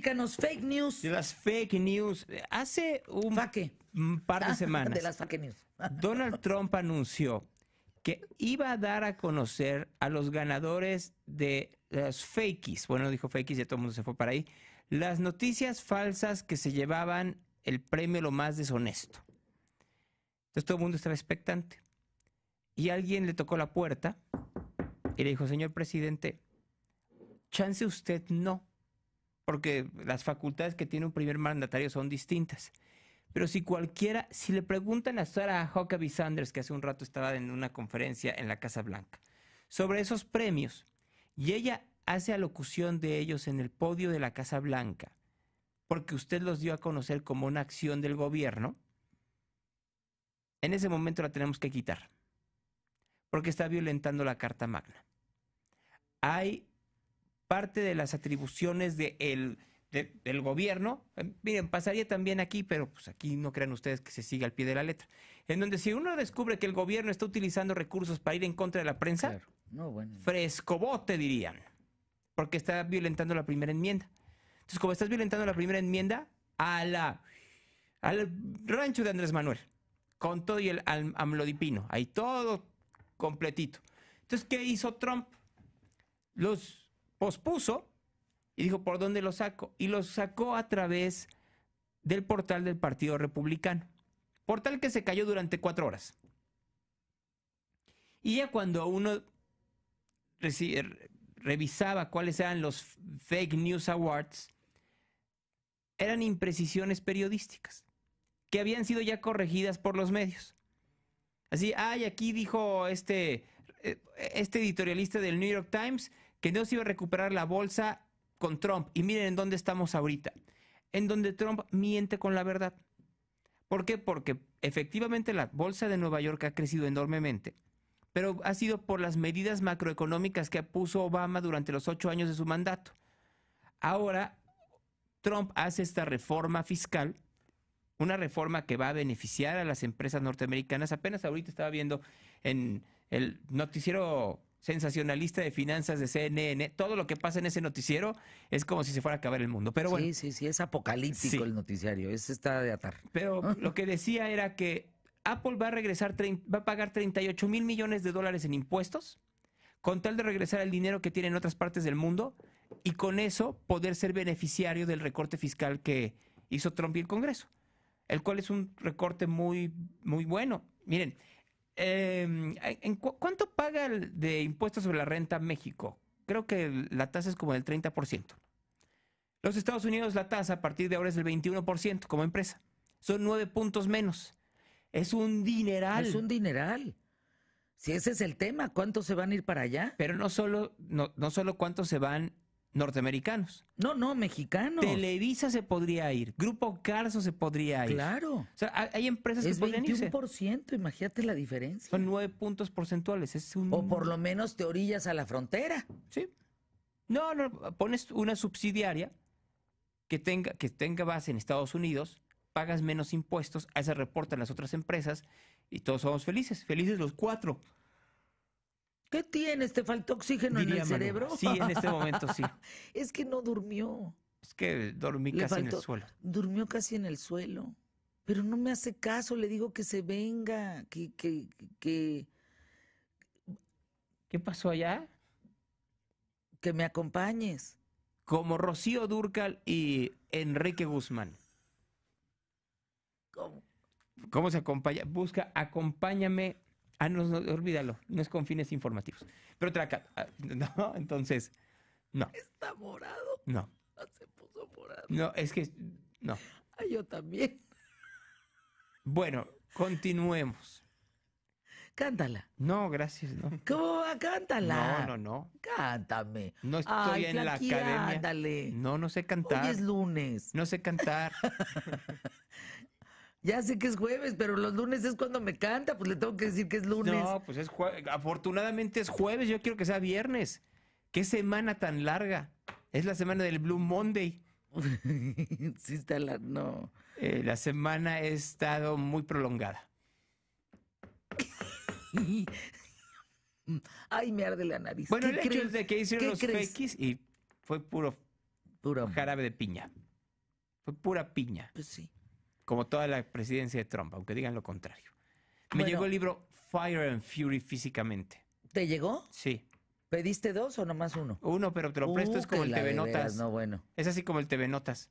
fake news. De las fake news. Hace un par de semanas. Donald Trump anunció que iba a dar a conocer a los ganadores de las news, Bueno, dijo fakies, y todo el mundo se fue para ahí. Las noticias falsas que se llevaban el premio lo más deshonesto. Entonces todo el mundo estaba expectante. Y alguien le tocó la puerta y le dijo, señor presidente, chance usted no porque las facultades que tiene un primer mandatario son distintas. Pero si cualquiera, si le preguntan a Sarah Huckabee Sanders, que hace un rato estaba en una conferencia en la Casa Blanca, sobre esos premios, y ella hace alocución de ellos en el podio de la Casa Blanca, porque usted los dio a conocer como una acción del gobierno, en ese momento la tenemos que quitar, porque está violentando la Carta Magna. Hay parte de las atribuciones de del gobierno. Eh, miren, pasaría también aquí, pero pues aquí no crean ustedes que se siga al pie de la letra. En donde si uno descubre que el gobierno está utilizando recursos para ir en contra de la prensa, no, frescobote dirían, porque está violentando la primera enmienda. Entonces, como estás violentando la primera enmienda, a la, al rancho de Andrés Manuel, con todo y el al, amlodipino, ahí todo completito. Entonces, ¿qué hizo Trump? Los pospuso y dijo, ¿por dónde lo saco? Y lo sacó a través del portal del Partido Republicano. Portal que se cayó durante cuatro horas. Y ya cuando uno revisaba cuáles eran los Fake News Awards, eran imprecisiones periodísticas que habían sido ya corregidas por los medios. Así, ay, aquí dijo este, eh, este editorialista del New York Times que no se iba a recuperar la bolsa con Trump. Y miren en dónde estamos ahorita, en donde Trump miente con la verdad. ¿Por qué? Porque efectivamente la bolsa de Nueva York ha crecido enormemente, pero ha sido por las medidas macroeconómicas que puso Obama durante los ocho años de su mandato. Ahora, Trump hace esta reforma fiscal, una reforma que va a beneficiar a las empresas norteamericanas. Apenas ahorita estaba viendo en el noticiero sensacionalista de finanzas de CNN, todo lo que pasa en ese noticiero es como si se fuera a acabar el mundo. Pero sí, sí, sí, es apocalíptico el noticiario, es está de atar. Pero lo que decía era que Apple va a regresar, va a pagar 38 mil millones de dólares en impuestos con tal de regresar el dinero que tiene en otras partes del mundo y con eso poder ser beneficiario del recorte fiscal que hizo Trump y el Congreso, el cual es un recorte muy, muy bueno. Miren, Em, ¿en ¿Cuánto paga de impuestos sobre la renta México? Creo que la tasa es como del 30%. Los Estados Unidos la tasa a partir de ahora es del 21% como empresa. Son nueve puntos menos. Es un dineral. Es un dineral. Si ese es el tema, ¿cuántos se van a ir para allá? Pero no solo, no, no solo cuántos se van norteamericanos. No, no, mexicanos. Televisa se podría ir, Grupo Carso se podría ir. Claro. O sea, hay empresas que podrían irse. Es 21%, imagínate la diferencia. Son nueve puntos porcentuales, es O por lo menos te orillas a la frontera. Sí. No, no, pones una subsidiaria que tenga, que tenga base en Estados Unidos, pagas menos impuestos, a ese reportan las otras empresas y todos somos felices, felices los cuatro. ¿Qué tienes? ¿Te faltó oxígeno en el cerebro? Sí, en este momento sí. es que no durmió. Es que dormí casi en el suelo. Durmió casi en el suelo. Pero no me hace caso, le digo que se venga, que, que, que, ¿Qué pasó allá? que me acompañes. Como Rocío Durcal y Enrique Guzmán. ¿Cómo? ¿Cómo se acompaña? Busca Acompáñame Ah, no, no, olvídalo, no es con fines informativos. Pero traca, ah, no, entonces, no. Está morado. No. no ah, se puso morado. No, es que, no. Ah, yo también. Bueno, continuemos. Cántala. No, gracias, no. ¿Cómo va? Cántala. No, no, no. Cántame. No estoy en la academia. Ándale. No, no sé cantar. Hoy es lunes. No sé cantar. Ya sé que es jueves, pero los lunes es cuando me canta, pues le tengo que decir que es lunes. No, pues es Afortunadamente es jueves, yo quiero que sea viernes. Qué semana tan larga. Es la semana del Blue Monday. sí está la... No. Eh, la semana ha estado muy prolongada. Ay, me arde la nariz. Bueno, el hecho es de que hicieron los fakes y fue puro, puro jarabe de piña. Fue pura piña. Pues sí como toda la presidencia de Trump, aunque digan lo contrario. Me llegó el libro Fire and Fury físicamente. ¿Te llegó? Sí. ¿Pediste dos o nomás uno? Uno, pero te lo presto, es uh, como el TV Notas. Es así como el TV Notas.